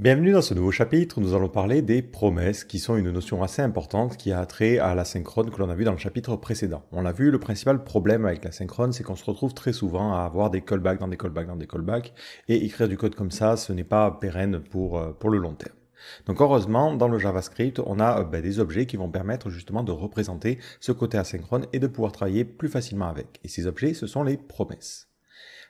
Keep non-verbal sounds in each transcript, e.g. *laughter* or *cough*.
Bienvenue dans ce nouveau chapitre, nous allons parler des promesses, qui sont une notion assez importante qui a trait à la que l'on a vu dans le chapitre précédent. On l'a vu, le principal problème avec la synchrone, c'est qu'on se retrouve très souvent à avoir des callbacks dans des callbacks dans des callbacks, et écrire du code comme ça, ce n'est pas pérenne pour, euh, pour le long terme. Donc heureusement, dans le JavaScript, on a euh, ben, des objets qui vont permettre justement de représenter ce côté asynchrone et de pouvoir travailler plus facilement avec. Et ces objets, ce sont les promesses.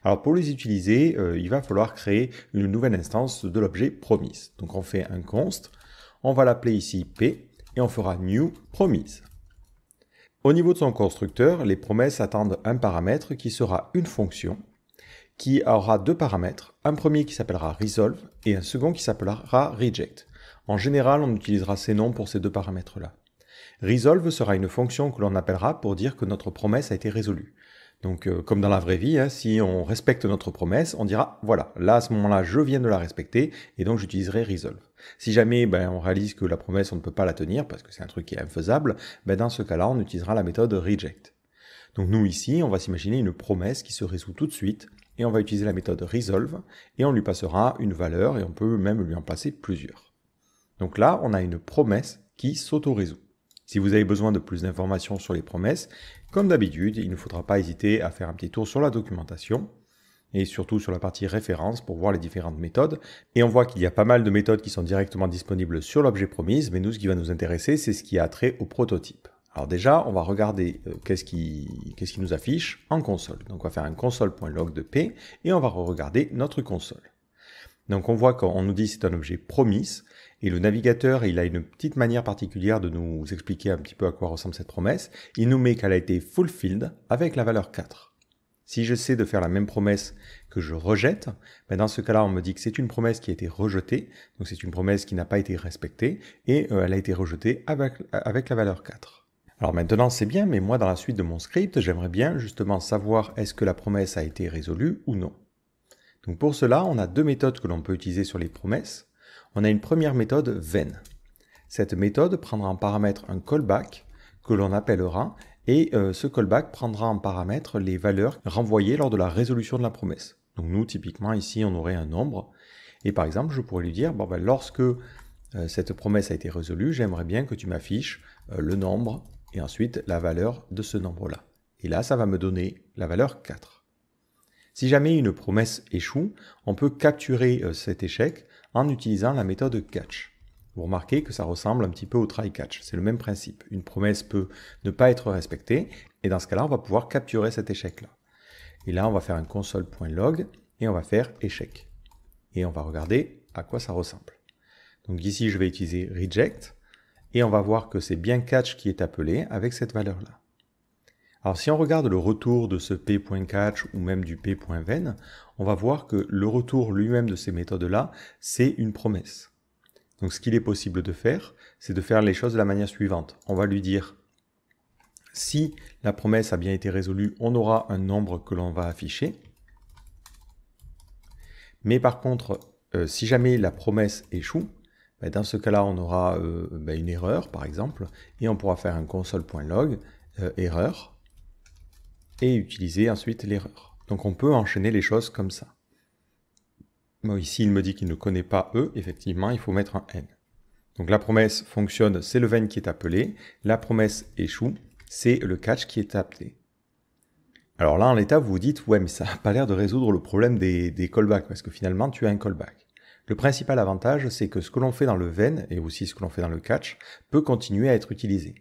Alors pour les utiliser, euh, il va falloir créer une nouvelle instance de l'objet promise. Donc on fait un const, on va l'appeler ici p et on fera new promise. Au niveau de son constructeur, les promesses attendent un paramètre qui sera une fonction qui aura deux paramètres, un premier qui s'appellera resolve et un second qui s'appellera reject. En général, on utilisera ces noms pour ces deux paramètres-là. Resolve sera une fonction que l'on appellera pour dire que notre promesse a été résolue. Donc, euh, comme dans la vraie vie, hein, si on respecte notre promesse, on dira voilà, là à ce moment-là, je viens de la respecter et donc j'utiliserai Resolve. Si jamais ben, on réalise que la promesse, on ne peut pas la tenir parce que c'est un truc qui est infaisable, ben, dans ce cas-là, on utilisera la méthode Reject. Donc, nous ici, on va s'imaginer une promesse qui se résout tout de suite et on va utiliser la méthode Resolve et on lui passera une valeur et on peut même lui en passer plusieurs. Donc là, on a une promesse qui s'auto-résout. Si vous avez besoin de plus d'informations sur les promesses, comme d'habitude, il ne faudra pas hésiter à faire un petit tour sur la documentation et surtout sur la partie référence pour voir les différentes méthodes. Et on voit qu'il y a pas mal de méthodes qui sont directement disponibles sur l'objet promise, mais nous, ce qui va nous intéresser, c'est ce qui a trait au prototype. Alors déjà, on va regarder euh, qu'est-ce qui, qu'est-ce qui, nous affiche en console. Donc on va faire un console.log de P et on va regarder notre console. Donc on voit qu'on nous dit c'est un objet promise, et le navigateur, il a une petite manière particulière de nous expliquer un petit peu à quoi ressemble cette promesse. Il nous met qu'elle a été fulfilled avec la valeur 4. Si je sais de faire la même promesse que je rejette, ben dans ce cas-là, on me dit que c'est une promesse qui a été rejetée, donc c'est une promesse qui n'a pas été respectée, et euh, elle a été rejetée avec la valeur 4. Alors maintenant, c'est bien, mais moi, dans la suite de mon script, j'aimerais bien justement savoir est-ce que la promesse a été résolue ou non. Donc pour cela, on a deux méthodes que l'on peut utiliser sur les promesses. On a une première méthode VEN. Cette méthode prendra en paramètre un callback que l'on appellera et euh, ce callback prendra en paramètre les valeurs renvoyées lors de la résolution de la promesse. Donc nous, typiquement ici, on aurait un nombre. Et par exemple, je pourrais lui dire, bon, ben, lorsque euh, cette promesse a été résolue, j'aimerais bien que tu m'affiches euh, le nombre et ensuite la valeur de ce nombre-là. Et là, ça va me donner la valeur 4. Si jamais une promesse échoue, on peut capturer euh, cet échec en utilisant la méthode catch. Vous remarquez que ça ressemble un petit peu au try-catch, c'est le même principe. Une promesse peut ne pas être respectée, et dans ce cas-là, on va pouvoir capturer cet échec-là. Et là, on va faire un console.log, et on va faire échec. Et on va regarder à quoi ça ressemble. Donc ici, je vais utiliser reject, et on va voir que c'est bien catch qui est appelé avec cette valeur-là. Alors si on regarde le retour de ce p.catch ou même du p.ven, on va voir que le retour lui-même de ces méthodes-là, c'est une promesse. Donc ce qu'il est possible de faire, c'est de faire les choses de la manière suivante. On va lui dire si la promesse a bien été résolue, on aura un nombre que l'on va afficher. Mais par contre, euh, si jamais la promesse échoue, ben, dans ce cas-là, on aura euh, ben, une erreur, par exemple, et on pourra faire un console.log euh, erreur et utiliser ensuite l'erreur. Donc on peut enchaîner les choses comme ça. ici, il me dit qu'il ne connaît pas E, effectivement, il faut mettre un N. Donc la promesse fonctionne, c'est le VEN qui est appelé, la promesse échoue, c'est le catch qui est appelé. Alors là, en l'état, vous vous dites, ouais, mais ça n'a pas l'air de résoudre le problème des, callbacks, parce que finalement, tu as un callback. Le principal avantage, c'est que ce que l'on fait dans le VEN et aussi ce que l'on fait dans le catch, peut continuer à être utilisé.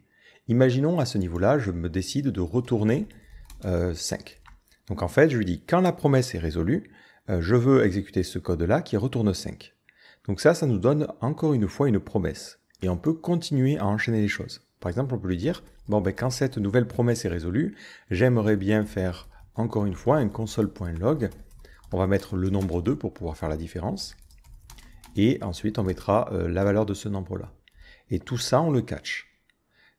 Imaginons à ce niveau-là, je me décide de retourner 5. Euh, Donc en fait, je lui dis quand la promesse est résolue, euh, je veux exécuter ce code-là qui retourne 5. Donc ça, ça nous donne encore une fois une promesse. Et on peut continuer à enchaîner les choses. Par exemple, on peut lui dire, bon, ben, quand cette nouvelle promesse est résolue, j'aimerais bien faire encore une fois un console.log. On va mettre le nombre 2 pour pouvoir faire la différence. Et ensuite, on mettra euh, la valeur de ce nombre-là. Et tout ça, on le catch.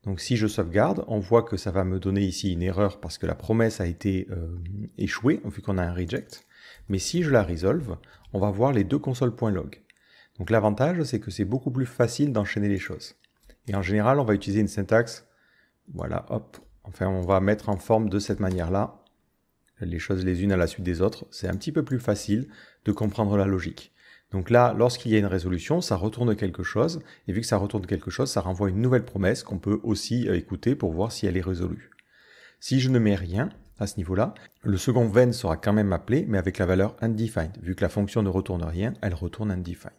Donc si je sauvegarde, on voit que ça va me donner ici une erreur parce que la promesse a été euh, échouée, vu qu'on a un reject. Mais si je la résolve, on va voir les deux consoles.log. Donc l'avantage, c'est que c'est beaucoup plus facile d'enchaîner les choses. Et en général, on va utiliser une syntaxe, voilà, hop, enfin on va mettre en forme de cette manière-là les choses les unes à la suite des autres. C'est un petit peu plus facile de comprendre la logique. Donc là, lorsqu'il y a une résolution, ça retourne quelque chose, et vu que ça retourne quelque chose, ça renvoie une nouvelle promesse qu'on peut aussi euh, écouter pour voir si elle est résolue. Si je ne mets rien à ce niveau-là, le second ven sera quand même appelé, mais avec la valeur undefined. Vu que la fonction ne retourne rien, elle retourne undefined.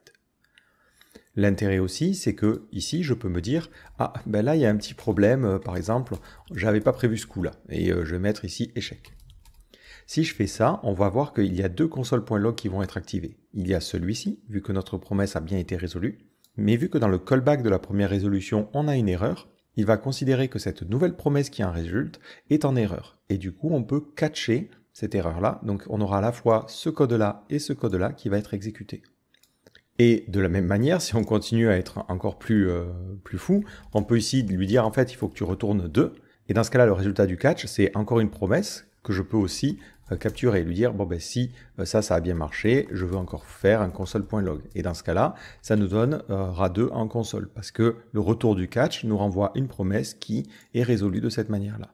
L'intérêt aussi, c'est que ici, je peux me dire, ah ben là, il y a un petit problème, euh, par exemple, j'avais pas prévu ce coup-là, et euh, je vais mettre ici échec. Si je fais ça, on va voir qu'il y a deux console.log qui vont être activées. Il y a celui-ci, vu que notre promesse a bien été résolue, mais vu que dans le callback de la première résolution, on a une erreur, il va considérer que cette nouvelle promesse qui en résulte est en erreur. Et du coup, on peut catcher cette erreur-là. Donc on aura à la fois ce code-là et ce code-là qui va être exécuté. Et de la même manière, si on continue à être encore plus, euh, plus fou, on peut ici lui dire en fait il faut que tu retournes 2. Et dans ce cas-là, le résultat du catch, c'est encore une promesse que je peux aussi euh, capturer, lui dire, bon ben si euh, ça, ça a bien marché, je veux encore faire un console.log. Et dans ce cas-là, ça nous donne euh, ra 2 en console, parce que le retour du catch nous renvoie une promesse qui est résolue de cette manière-là.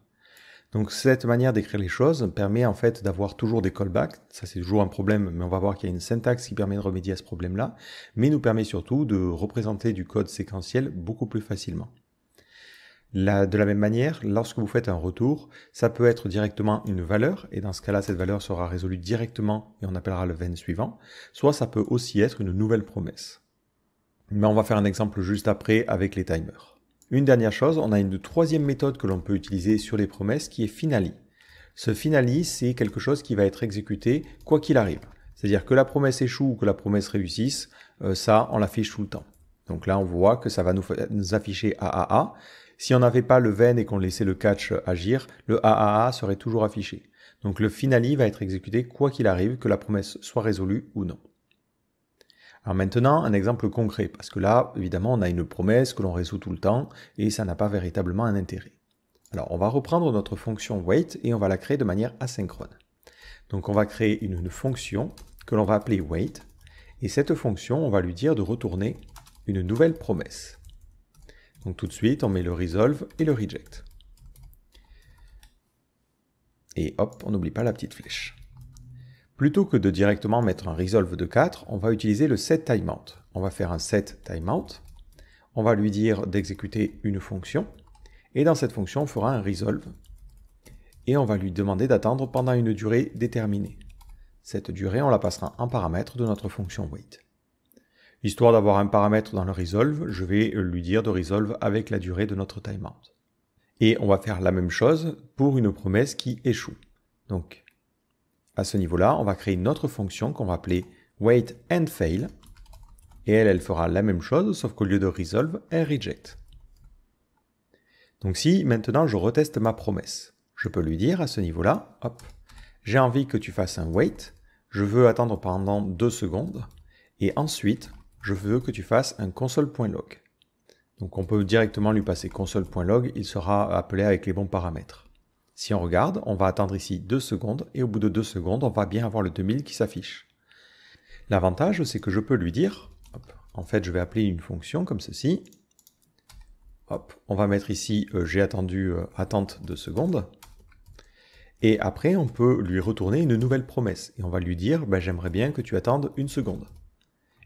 Donc cette manière d'écrire les choses permet en fait d'avoir toujours des callbacks, ça c'est toujours un problème, mais on va voir qu'il y a une syntaxe qui permet de remédier à ce problème-là, mais nous permet surtout de représenter du code séquentiel beaucoup plus facilement de la même manière, lorsque vous faites un retour, ça peut être directement une valeur, et dans ce cas-là, cette valeur sera résolue directement et on appellera le ven suivant, soit ça peut aussi être une nouvelle promesse. Mais on va faire un exemple juste après avec les timers. Une dernière chose, on a une troisième méthode que l'on peut utiliser sur les promesses qui est Finali. Ce Finali, c'est quelque chose qui va être exécuté quoi qu'il arrive. C'est-à-dire que la promesse échoue ou que la promesse réussisse, euh, ça, on l'affiche tout le temps. Donc là, on voit que ça va nous, nous afficher AAA, si on n'avait pas le ven et qu'on laissait le catch agir, le AAA serait toujours affiché. Donc le finali va être exécuté quoi qu'il arrive, que la promesse soit résolue ou non. Alors maintenant, un exemple concret, parce que là, évidemment, on a une promesse que l'on résout tout le temps et ça n'a pas véritablement un intérêt. Alors on va reprendre notre fonction wait et on va la créer de manière asynchrone. Donc on va créer une fonction que l'on va appeler wait et cette fonction, on va lui dire de retourner une nouvelle promesse. Donc tout de suite, on met le resolve et le reject. Et hop, on n'oublie pas la petite flèche. Plutôt que de directement mettre un resolve de 4, on va utiliser le SetTimeout. On va faire un SetTimeout. On va lui dire d'exécuter une fonction. Et dans cette fonction, on fera un resolve. Et on va lui demander d'attendre pendant une durée déterminée. Cette durée, on la passera en paramètre de notre fonction wait. Histoire d'avoir un paramètre dans le resolve, je vais lui dire de resolve avec la durée de notre timeout. Et on va faire la même chose pour une promesse qui échoue. Donc, à ce niveau-là, on va créer une autre fonction qu'on va appeler wait and fail. Et elle, elle fera la même chose, sauf qu'au lieu de resolve, elle reject. Donc si maintenant je reteste ma promesse, je peux lui dire à ce niveau-là, hop, j'ai envie que tu fasses un wait, je veux attendre pendant deux secondes, et ensuite je veux que tu fasses un console.log. Donc on peut directement lui passer console.log, il sera appelé avec les bons paramètres. Si on regarde, on va attendre ici 2 secondes, et au bout de 2 secondes, on va bien avoir le 2000 qui s'affiche. L'avantage, c'est que je peux lui dire, en fait je vais appeler une fonction comme ceci, hop, on va mettre ici euh, j'ai attendu euh, attente 2 secondes, et après on peut lui retourner une nouvelle promesse, et on va lui dire ben, j'aimerais bien que tu attendes une seconde.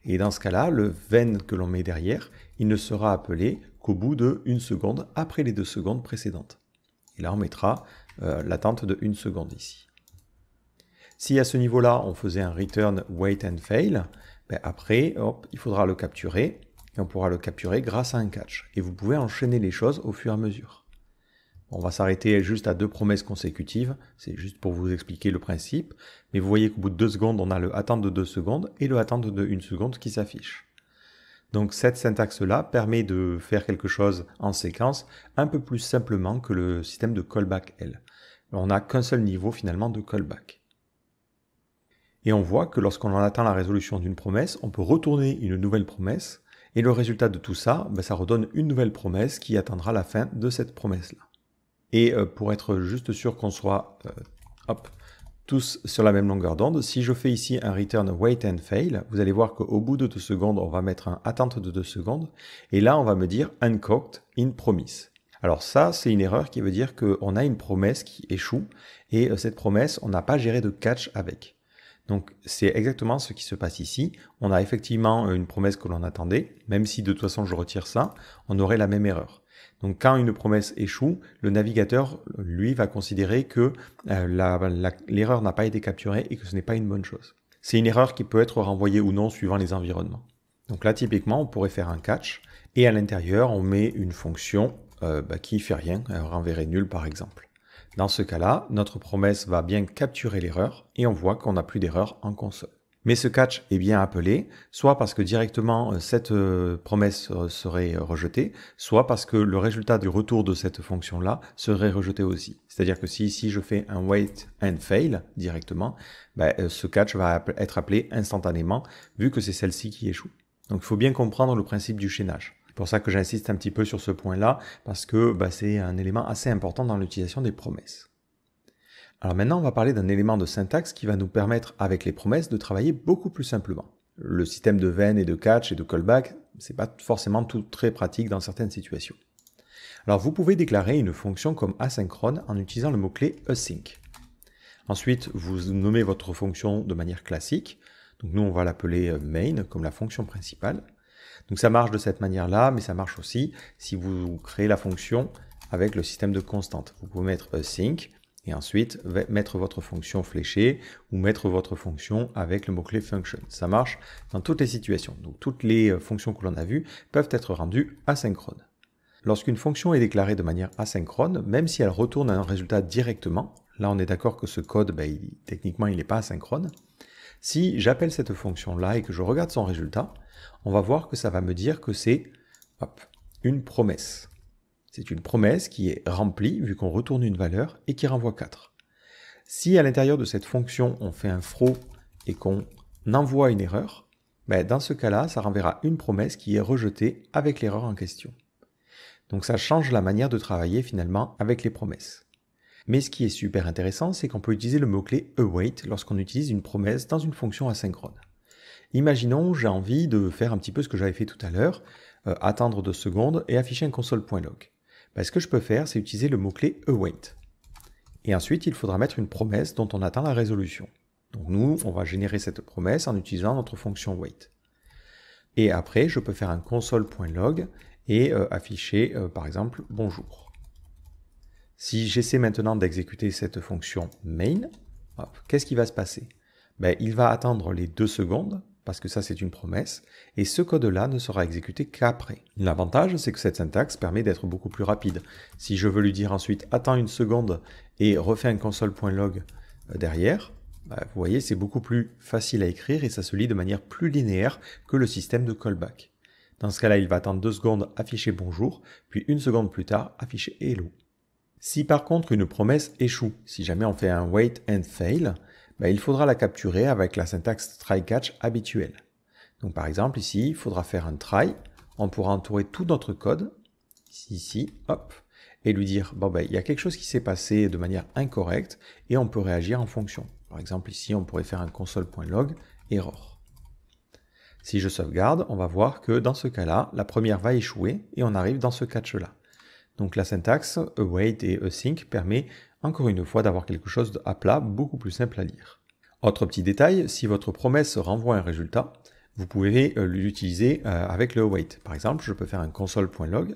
Et dans ce cas-là, le VEN que l'on met derrière, il ne sera appelé qu'au bout de une seconde après les deux secondes précédentes. Et là, on mettra euh, l'attente de une seconde ici. Si à ce niveau-là, on faisait un return wait and fail, ben après, hop, il faudra le capturer et on pourra le capturer grâce à un catch. Et vous pouvez enchaîner les choses au fur et à mesure. On va s'arrêter juste à deux promesses consécutives, c'est juste pour vous expliquer le principe, mais vous voyez qu'au bout de deux secondes, on a le attendre de deux secondes et le attendre de une seconde qui s'affiche. Donc cette syntaxe-là permet de faire quelque chose en séquence un peu plus simplement que le système de callback L. On n'a qu'un seul niveau finalement de callback. Et on voit que lorsqu'on en atteint la résolution d'une promesse, on peut retourner une nouvelle promesse, et le résultat de tout ça, ben, ça redonne une nouvelle promesse qui attendra la fin de cette promesse-là. Et euh, pour être juste sûr qu'on soit euh, tous sur la même longueur d'onde, si je fais ici un return wait and fail, vous allez voir qu'au bout de 2 secondes, on va mettre un attente de 2 secondes. Et là, on va me dire uncooked in promise. Alors ça, c'est une erreur qui veut dire qu'on a une promesse qui échoue et euh, cette promesse, on n'a pas géré de catch avec. Donc c'est exactement ce qui se passe ici. On a effectivement une promesse que l'on attendait, même si de toute façon je retire ça, on aurait la même erreur. Donc quand une promesse échoue, le navigateur, lui, va considérer que euh, l'erreur n'a pas été capturée et que ce n'est pas une bonne chose. C'est une erreur qui peut être renvoyée ou non suivant les environnements. Donc là, typiquement, on pourrait faire un catch, et à l'intérieur, on met une fonction euh, bah, qui fait rien, euh, renverrait nul par exemple. Dans ce cas-là, notre promesse va bien capturer l'erreur, et on voit qu'on n'a plus d'erreur en console. Mais ce catch est bien appelé, soit parce que directement euh, cette euh, promesse euh, serait rejetée, soit parce que le résultat du retour de cette fonction-là serait rejeté aussi. C'est-à-dire que si ici je fais un wait and fail directement, bah, ce catch va être appelé instantanément vu que c'est celle-ci qui échoue. Donc il faut bien comprendre le principe du chaînage. C'est pour ça que j'insiste un petit peu sur ce point-là, parce que bah, c'est un élément assez important dans l'utilisation des promesses. Alors maintenant, on va parler d'un élément de syntaxe qui va nous permettre, avec les promesses, de travailler beaucoup plus simplement. Le système de veine et de catch et de callback, c'est pas forcément tout très pratique dans certaines situations. Alors vous pouvez déclarer une fonction comme asynchrone en utilisant le mot-clé async. Ensuite, vous nommez votre fonction de manière classique. Donc nous, on va l'appeler euh, main comme la fonction principale. Donc ça marche de cette manière-là, mais ça marche aussi si vous créez la fonction avec le système de constantes. Vous pouvez mettre async et ensuite, mettre votre fonction fléchée ou mettre votre fonction avec le mot-clé function. Ça marche dans toutes les situations. Donc toutes les euh, fonctions que l'on a vues peuvent être rendues asynchrones. Lorsqu'une fonction est déclarée de manière asynchrone, même si elle retourne un résultat directement, là on est d'accord que ce code, ben, techniquement il n'est pas asynchrone, si j'appelle cette fonction-là et que je regarde son résultat, on va voir que ça va me dire que c'est une promesse. C'est une promesse qui est remplie vu qu'on retourne une valeur et qui renvoie 4. Si à l'intérieur de cette fonction on fait un throw et qu'on envoie une erreur, ben dans ce cas-là, ça renverra une promesse qui est rejetée avec l'erreur en question. Donc ça change la manière de travailler finalement avec les promesses. Mais ce qui est super intéressant, c'est qu'on peut utiliser le mot-clé await lorsqu'on utilise une promesse dans une fonction asynchrone. Imaginons, j'ai envie de faire un petit peu ce que j'avais fait tout à l'heure, euh, attendre deux secondes et afficher un console.log. Bah, ce que je peux faire, c'est utiliser le mot-clé await. Et ensuite, il faudra mettre une promesse dont on attend la résolution. Donc nous, on va générer cette promesse en utilisant notre fonction wait. Et après, je peux faire un console.log et euh, afficher, euh, par exemple, bonjour. Si j'essaie maintenant d'exécuter cette fonction main, qu'est-ce qui va se passer bah, Il va attendre les deux secondes parce que ça c'est une promesse, et ce code-là ne sera exécuté qu'après. L'avantage, c'est que cette syntaxe permet d'être beaucoup plus rapide. Si je veux lui dire ensuite « attends une seconde » et refais un console.log euh, derrière, bah, vous voyez, c'est beaucoup plus facile à écrire et ça se lit de manière plus linéaire que le système de callback. Dans ce cas-là, il va attendre deux secondes, afficher bonjour, puis une seconde plus tard, afficher hello. Si par contre une promesse échoue, si jamais on fait un wait and fail, bah, il faudra la capturer avec la syntaxe try-catch habituelle. Donc par exemple ici, il faudra faire un try, on pourra entourer tout notre code, ici, hop, et lui dire, bon ben, il y a quelque chose qui s'est passé de manière incorrecte, et on peut réagir en fonction. Par exemple ici, on pourrait faire un console.log, error. Si je sauvegarde, on va voir que dans ce cas-là, la première va échouer, et on arrive dans ce catch-là. Donc la syntaxe await et async permet encore une fois d'avoir quelque chose à plat beaucoup plus simple à lire. Autre petit détail, si votre promesse renvoie un résultat, vous pouvez euh, l'utiliser euh, avec le wait. Par exemple, je peux faire un console.log,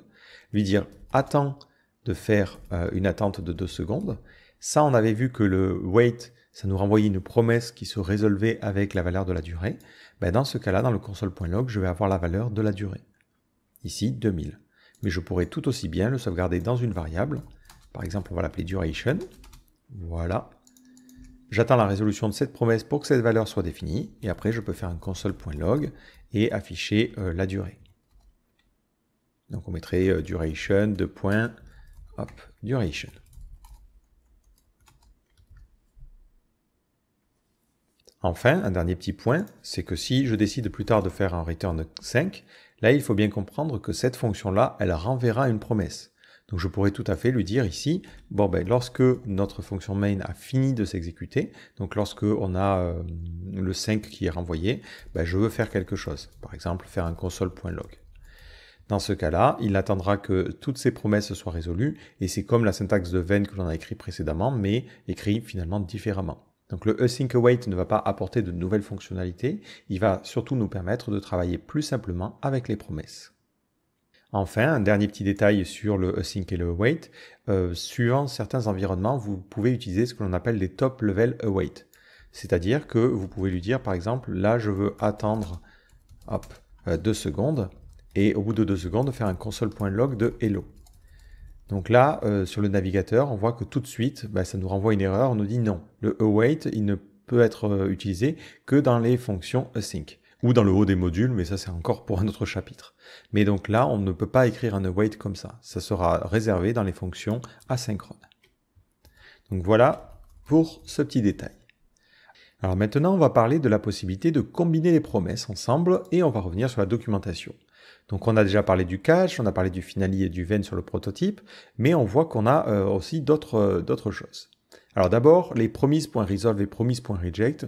lui dire attends de faire euh, une attente de 2 secondes. Ça, on avait vu que le wait, ça nous renvoyait une promesse qui se résolvait avec la valeur de la durée. Ben, dans ce cas-là, dans le console.log, je vais avoir la valeur de la durée. Ici, 2000. Mais je pourrais tout aussi bien le sauvegarder dans une variable par exemple, on va l'appeler duration. Voilà. J'attends la résolution de cette promesse pour que cette valeur soit définie. Et après, je peux faire un console.log et afficher euh, la durée. Donc on mettrait euh, duration, de points, hop, duration. Enfin, un dernier petit point, c'est que si je décide plus tard de faire un return 5, là il faut bien comprendre que cette fonction-là, elle renverra une promesse. Donc je pourrais tout à fait lui dire ici, bon ben lorsque notre fonction main a fini de s'exécuter, donc lorsque on a euh, le 5 qui est renvoyé, ben je veux faire quelque chose. Par exemple, faire un console.log. Dans ce cas-là, il attendra que toutes ses promesses soient résolues, et c'est comme la syntaxe de Venn que l'on a écrit précédemment, mais écrit finalement différemment. Donc le async await ne va pas apporter de nouvelles fonctionnalités, il va surtout nous permettre de travailler plus simplement avec les promesses. Enfin, un dernier petit détail sur le async et le await. Euh, suivant certains environnements, vous pouvez utiliser ce que l'on appelle les top level await. C'est-à-dire que vous pouvez lui dire, par exemple, là, je veux attendre euh, deux secondes et au bout de deux secondes, faire un console.log de hello. Donc là, euh, sur le navigateur, on voit que tout de suite, bah, ça nous renvoie une erreur. On nous dit non, le await, il ne peut être utilisé que dans les fonctions async ou dans le haut des modules, mais ça c'est encore pour un autre chapitre. Mais donc là, on ne peut pas écrire un await comme ça. Ça sera réservé dans les fonctions asynchrones. Donc voilà pour ce petit détail. Alors maintenant, on va parler de la possibilité de combiner les promesses ensemble et on va revenir sur la documentation. Donc on a déjà parlé du cache, on a parlé du finali et du ven sur le prototype, mais on voit qu'on a euh, aussi euh, d'autres choses. Alors d'abord, les promises.resolve et promises.reject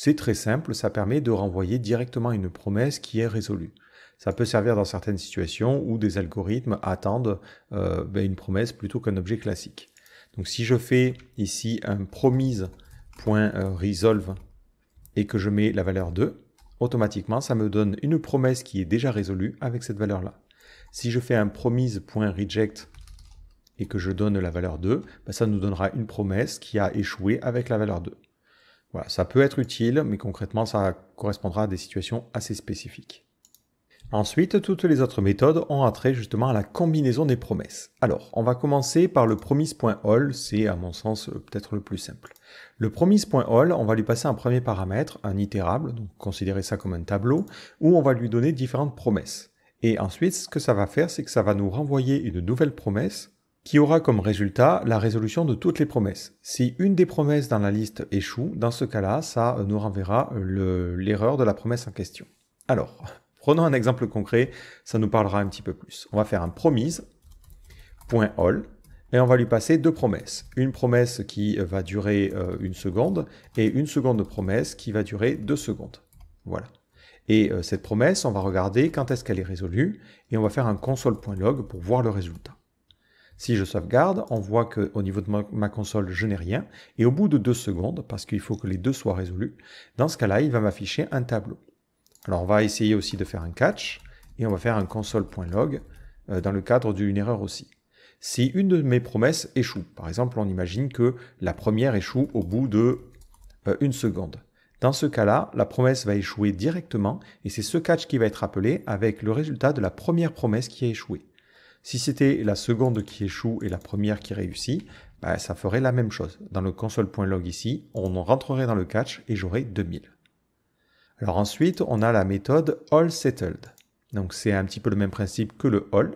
c'est très simple, ça permet de renvoyer directement une promesse qui est résolue. Ça peut servir dans certaines situations où des algorithmes attendent euh, ben, une promesse plutôt qu'un objet classique. Donc si je fais ici un promise.resolve euh, et que je mets la valeur 2, automatiquement ça me donne une promesse qui est déjà résolue avec cette valeur-là. Si je fais un promise.reject et que je donne la valeur 2, ben, ça nous donnera une promesse qui a échoué avec la valeur 2. Voilà, ça peut être utile, mais concrètement, ça correspondra à des situations assez spécifiques. Ensuite, toutes les autres méthodes ont trait justement à la combinaison des promesses. Alors, on va commencer par le promise.all, c'est à mon sens peut-être le plus simple. Le promise.all, on va lui passer un premier paramètre, un itérable, donc considérez ça comme un tableau, où on va lui donner différentes promesses. Et ensuite, ce que ça va faire, c'est que ça va nous renvoyer une nouvelle promesse qui aura comme résultat la résolution de toutes les promesses. Si une des promesses dans la liste échoue, dans ce cas-là, ça euh, nous renverra euh, l'erreur de la promesse en question. Alors, *laughs* prenons un exemple concret, ça nous parlera un petit peu plus. On va faire un promise.all et on va lui passer deux promesses. Une promesse qui euh, va durer une seconde et une seconde de promesse qui va durer deux secondes. Voilà. Et cette promesse, on va regarder quand est-ce qu'elle est résolue et on va faire un console.log pour voir le résultat. Si je sauvegarde, on voit qu'au niveau de ma console, je n'ai rien. Et au bout de deux secondes, parce qu'il faut que les deux soient résolus, dans ce cas-là, il va m'afficher un tableau. Alors on va essayer aussi de faire un catch et on va faire un console.log euh, dans le cadre d'une erreur aussi. Si une de mes promesses échoue, par exemple, on imagine que la première échoue au bout de euh, une seconde. Dans ce cas-là, la promesse va échouer directement et c'est ce catch qui va être appelé avec le résultat de la première promesse qui a échoué. Si c'était la seconde qui échoue et la première qui réussit, bah, ça ferait la même chose. Dans le console.log ici, on rentrerait dans le catch et j'aurais 2000. Alors ensuite, on a la méthode allSettled. Donc c'est un petit peu le même principe que le all,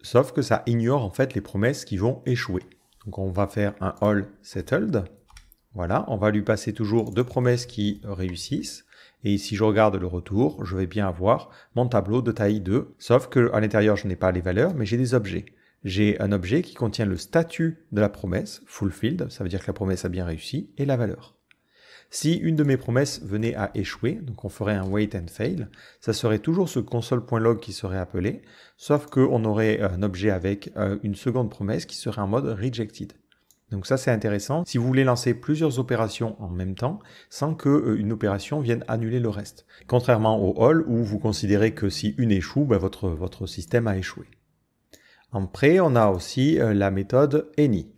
sauf que ça ignore en fait les promesses qui vont échouer. Donc on va faire un all settled. Voilà, on va lui passer toujours deux promesses qui réussissent et si je regarde le retour, je vais bien avoir mon tableau de taille 2, sauf que à l'intérieur, je n'ai pas les valeurs, mais j'ai des objets. J'ai un objet qui contient le statut de la promesse, fulfilled, ça veut dire que la promesse a bien réussi, et la valeur. Si une de mes promesses venait à échouer, donc on ferait un wait and fail, ça serait toujours ce console.log qui serait appelé, sauf qu'on aurait un objet avec euh, une seconde promesse qui serait en mode rejected. Donc ça c'est intéressant si vous voulez lancer plusieurs opérations en même temps sans que euh, une opération vienne annuler le reste. Contrairement au all où vous considérez que si une échoue, ben, votre, votre système a échoué. En Pré, on a aussi euh, la méthode any.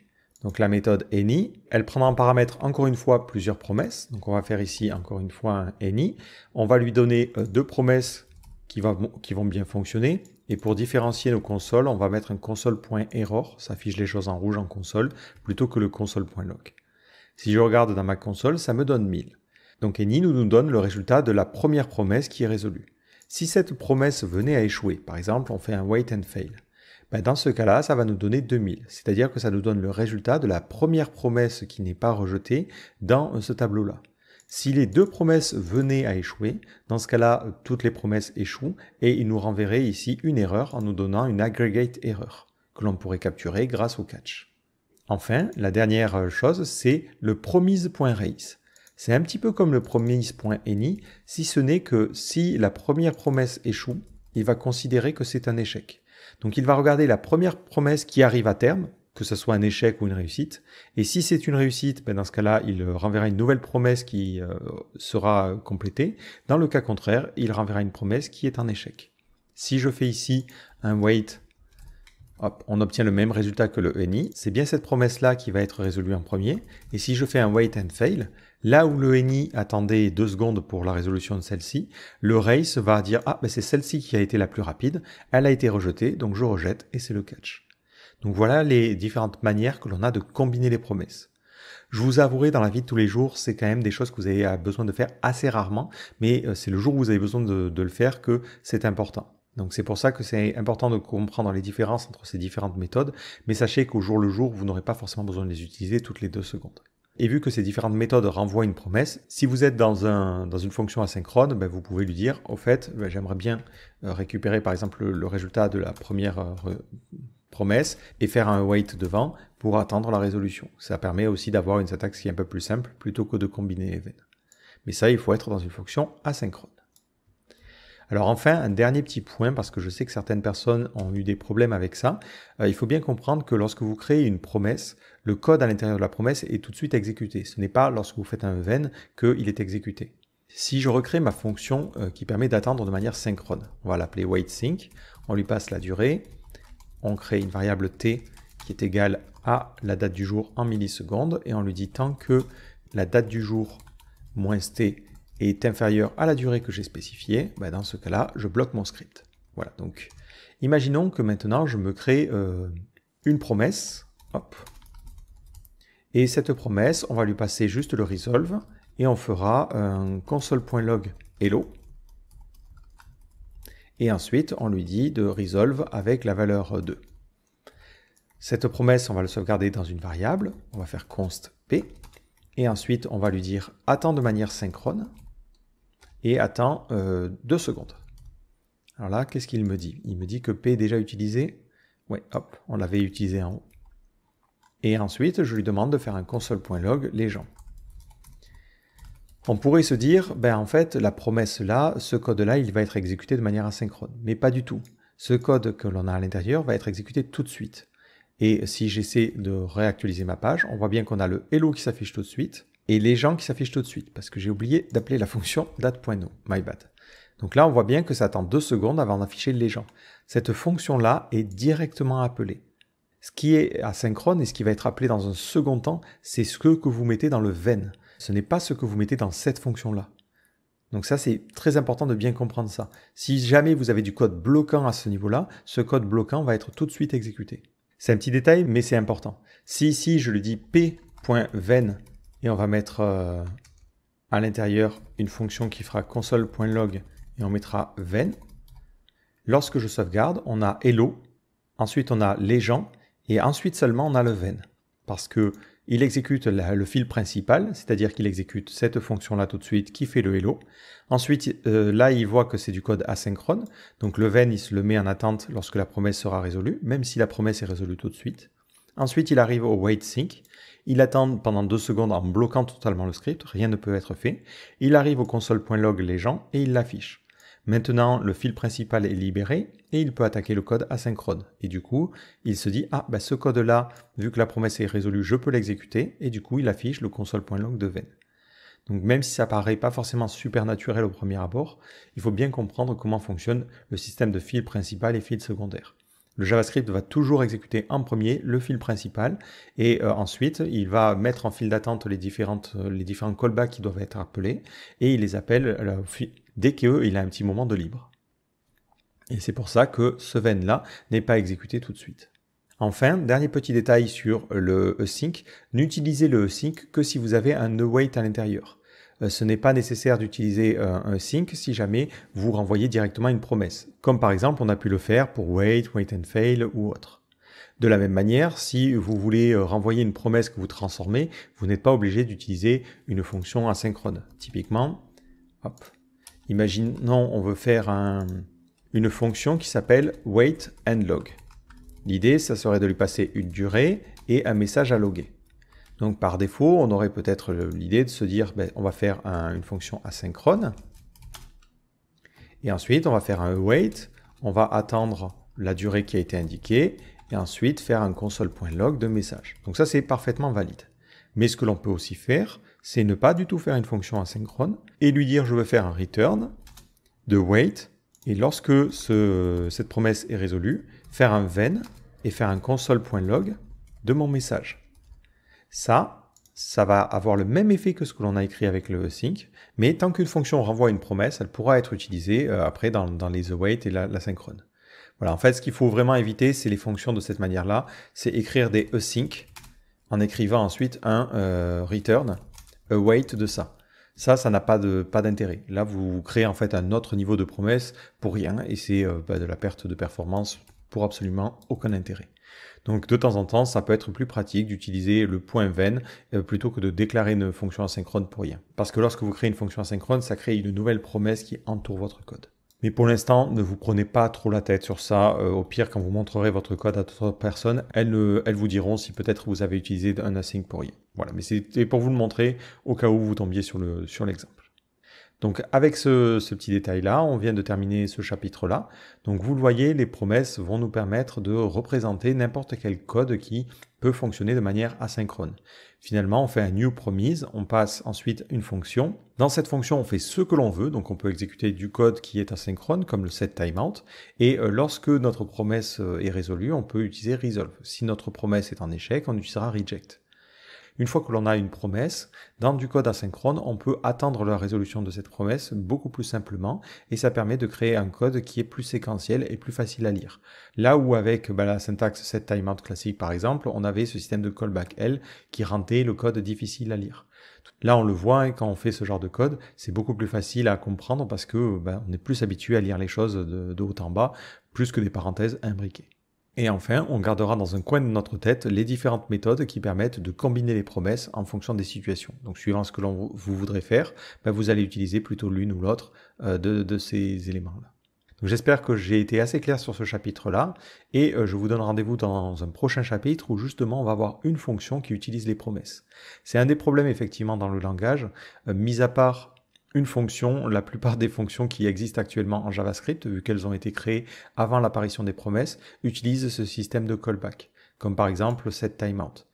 Donc la méthode any, elle prend en paramètre encore une fois plusieurs promesses. Donc on va faire ici encore une fois un any. On va lui donner euh, deux promesses qui, qui vont bien fonctionner. Et pour différencier nos consoles, on va mettre un console.error, ça affiche les choses en rouge en console, plutôt que le console.log. Si je regarde dans ma console, ça me donne 1000. Donc Eni nous donne le résultat de la première promesse qui est résolue. Si cette promesse venait à échouer, par exemple on fait un wait and fail, ben dans ce cas-là, ça va nous donner 2000, c'est-à-dire que ça nous donne le résultat de la première promesse qui n'est pas rejetée dans ce tableau-là. Si les deux promesses venaient à échouer, dans ce cas-là, toutes les promesses échouent et il nous renverrait ici une erreur en nous donnant une aggregate error que l'on pourrait capturer grâce au catch. Enfin, la dernière chose, c'est le promise.raise. C'est un petit peu comme le promise.any, si ce n'est que si la première promesse échoue, il va considérer que c'est un échec. Donc il va regarder la première promesse qui arrive à terme, que ce soit un échec ou une réussite. Et si c'est une réussite, ben, dans ce cas-là, il euh, renverra une nouvelle promesse qui euh, sera complétée. Dans le cas contraire, il renverra une promesse qui est un échec. Si je fais ici un wait, hop, on obtient le même résultat que le ENI. C'est bien cette promesse-là qui va être résolue en premier. Et si je fais un wait and fail, là où le ENI attendait deux secondes pour la résolution de celle-ci, le race va dire « Ah, ben, c'est celle-ci qui a été la plus rapide, elle a été rejetée, donc je rejette, et c'est le catch ». Donc voilà les différentes manières que l'on a de combiner les promesses. Je vous avouerai, dans la vie de tous les jours, c'est quand même des choses que vous avez euh, besoin de faire assez rarement, mais euh, c'est le jour où vous avez besoin de, le faire que c'est important. Donc c'est pour ça que c'est important de comprendre les différences entre ces différentes méthodes, mais sachez qu'au jour le jour, vous n'aurez pas forcément besoin de les utiliser toutes les deux secondes. Et vu que ces différentes méthodes renvoient une promesse, si vous êtes dans, un, dans une fonction asynchrone, ben, vous pouvez lui dire, au fait, ben, j'aimerais bien euh, récupérer par exemple le résultat de la première promesse et faire un wait devant pour attendre la résolution. Ça permet aussi d'avoir une syntaxe qui est un peu plus simple plutôt que de combiner les Mais ça, il faut être dans une fonction asynchrone. Alors enfin, un dernier petit point, parce que je sais que certaines personnes ont eu des problèmes avec ça, euh, il faut bien comprendre que lorsque vous créez une promesse, le code à l'intérieur de la promesse est tout de suite exécuté. Ce n'est pas lorsque vous faites un que qu'il est exécuté. Si je recrée ma fonction euh, qui permet d'attendre de manière synchrone, on va l'appeler waitSync, on lui passe la durée, on crée une variable t qui est égale à la date du jour en millisecondes et on lui dit tant que la date du jour moins t est inférieure à la durée que j'ai spécifiée, bah, dans ce cas-là, je bloque mon script. Voilà, donc imaginons que maintenant je me crée euh, une promesse, hop, et cette promesse, on va lui passer juste le resolve et on fera un euh, console.log hello et ensuite on lui dit de résolve avec la valeur 2. Cette promesse, on va le sauvegarder dans une variable, on va faire const p, et ensuite on va lui dire attend de manière synchrone, et attends 2 euh, secondes. Alors là, qu'est-ce qu'il me dit Il me dit que p est déjà utilisé. Ouais, hop, on l'avait utilisé en haut. Et ensuite, je lui demande de faire un console.log les gens. On pourrait se dire, ben en fait, la promesse là, ce code-là, il va être exécuté de manière asynchrone. Mais pas du tout. Ce code que l'on a à l'intérieur va être exécuté tout de suite. Et si j'essaie de réactualiser ma page, on voit bien qu'on a le hello qui s'affiche tout de suite et les gens qui s'affichent tout de suite, parce que j'ai oublié d'appeler la fonction *laughs* date.no, my bad. Donc là, on voit bien que ça attend deux secondes avant d'afficher les gens. Cette fonction-là est directement appelée. Ce qui est asynchrone et ce qui va être appelé dans un second temps, c'est ce que, que vous mettez dans le ven ce n'est pas ce que vous mettez dans cette fonction-là. Donc ça, c'est très important de bien comprendre ça. Si jamais vous avez du code bloquant à ce niveau-là, ce code bloquant va être tout de suite exécuté. C'est un petit détail, mais c'est important. Si ici, je le dis p.ven, et on va mettre euh, à l'intérieur une fonction qui fera console.log, et on mettra ven, lorsque je sauvegarde, on a hello, ensuite on a les gens, et ensuite seulement on a le ven. Parce que il exécute le fil principal, c'est-à-dire qu'il exécute cette fonction-là tout de suite qui fait le hello. Ensuite, euh, là, il voit que c'est du code asynchrone, donc le ven, il se le met en attente lorsque la promesse sera résolue, même si la promesse est résolue tout de suite. Ensuite, il arrive au wait sync. Il attend pendant deux secondes en bloquant totalement le script, rien ne peut être fait. Il arrive au console.log les gens et il l'affiche. Maintenant, le fil principal est libéré et il peut attaquer le code asynchrone. Et du coup, il se dit, ah, bah, ce code-là, vu que la promesse est résolue, je peux l'exécuter. Et du coup, il affiche le console.log de Venn. Donc même si ça paraît pas forcément super naturel au premier abord, il faut bien comprendre comment fonctionne le système de fil principal et fil secondaire. Le JavaScript va toujours exécuter en premier le fil principal et euh, ensuite il va mettre en fil d'attente les, différentes, euh, les différents callbacks qui doivent être appelés et il les appelle euh, dès dès qu'il a un petit moment de libre. Et c'est pour ça que ce ven là n'est pas exécuté tout de suite. Enfin, dernier petit détail sur le async, n'utilisez le async que si vous avez un await à l'intérieur. Euh, ce n'est pas nécessaire d'utiliser euh, un sync si jamais vous renvoyez directement une promesse, comme par exemple on a pu le faire pour wait, wait and fail ou autre. De la même manière, si vous voulez euh, renvoyer une promesse que vous transformez, vous n'êtes pas obligé d'utiliser une fonction asynchrone. Typiquement, imaginons on veut faire une fonction qui s'appelle wait and log. L'idée, ça serait de lui passer une durée et un message à loguer. Donc par défaut, on aurait peut-être l'idée de se dire, ben, on va faire une fonction asynchrone, et ensuite on va faire un await, on va attendre la durée qui a été indiquée, et ensuite faire un console.log de message. Donc ça c'est parfaitement valide. Mais ce que l'on peut aussi faire, c'est ne pas du tout faire une fonction asynchrone, et lui dire je veux faire un return de wait, et lorsque cette promesse est résolue, faire un ven et faire un console.log de mon message. Ça, ça va avoir le même effet que ce que l'on a écrit avec le sync, mais tant qu'une fonction renvoie une promesse, elle pourra être utilisée euh, après dans, les await et la, synchrone. Voilà, en fait, ce qu'il faut vraiment éviter, c'est les fonctions de cette manière-là. C'est écrire des async en écrivant ensuite un euh, return await de ça. Ça, ça n'a pas d'intérêt. Pas Là, vous créez en fait un autre niveau de promesse pour rien et c'est euh, bah, de la perte de performance pour absolument aucun intérêt. Donc de temps en temps, ça peut être plus pratique d'utiliser le point ven euh, plutôt que de déclarer une fonction asynchrone pour rien. Parce que lorsque vous créez une fonction asynchrone, ça crée une nouvelle promesse qui entoure votre code. Mais pour l'instant, ne vous prenez pas trop la tête sur ça. Euh, au pire, quand vous montrerez votre code à d'autres personnes, elles, vous diront si peut-être vous avez utilisé un async pour rien. Voilà, mais c'était pour vous le montrer au cas où vous tombiez sur l'exemple. Le, sur donc avec ce, petit détail-là, on vient de terminer ce chapitre-là. Donc vous le voyez, les promesses vont nous permettre de représenter n'importe quel code qui peut fonctionner de manière asynchrone. Finalement, on fait un new promise, on passe ensuite une fonction. Dans cette fonction, on fait ce que l'on veut, donc on peut exécuter du code qui est asynchrone, comme le setTimeout. et euh, lorsque notre promesse euh, est résolue, on peut utiliser resolve. Si notre promesse est en échec, on utilisera reject. Une fois que l'on a une promesse, dans du code asynchrone, on peut attendre la résolution de cette promesse beaucoup plus simplement et ça permet de créer un code qui est plus séquentiel et plus facile à lire. Là où avec bah, la syntaxe setTimeout classique par exemple, on avait ce système de callback L qui rendait le code difficile à lire. Là, on le voit, et hein, quand on fait ce genre de code, c'est beaucoup plus facile à comprendre parce que bah, on est plus habitué à lire les choses de haut en bas, plus que des parenthèses imbriquées. Et enfin, on gardera dans un coin de notre tête les différentes méthodes qui permettent de combiner les promesses en fonction des situations. Donc suivant ce que l'on vous voudrait faire, ben, vous allez utiliser plutôt l'une ou l'autre euh, de, de ces éléments-là. J'espère que j'ai été assez clair sur ce chapitre-là et euh, je vous donne rendez-vous dans un prochain chapitre où justement on va voir une fonction qui utilise les promesses. C'est un des problèmes effectivement dans le langage, euh, mis à part une fonction, la plupart des fonctions qui existent actuellement en JavaScript, vu qu'elles ont été créées avant l'apparition des promesses, utilisent ce système de callback, comme par exemple cette timeout.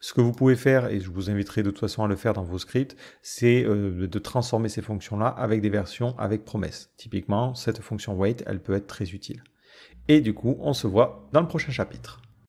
Ce que vous pouvez faire, et je vous inviterai de toute façon à le faire dans vos scripts, c'est euh, de transformer ces fonctions-là avec des versions avec promesses. Typiquement, cette fonction wait, elle peut être très utile. Et du coup, on se voit dans le prochain chapitre.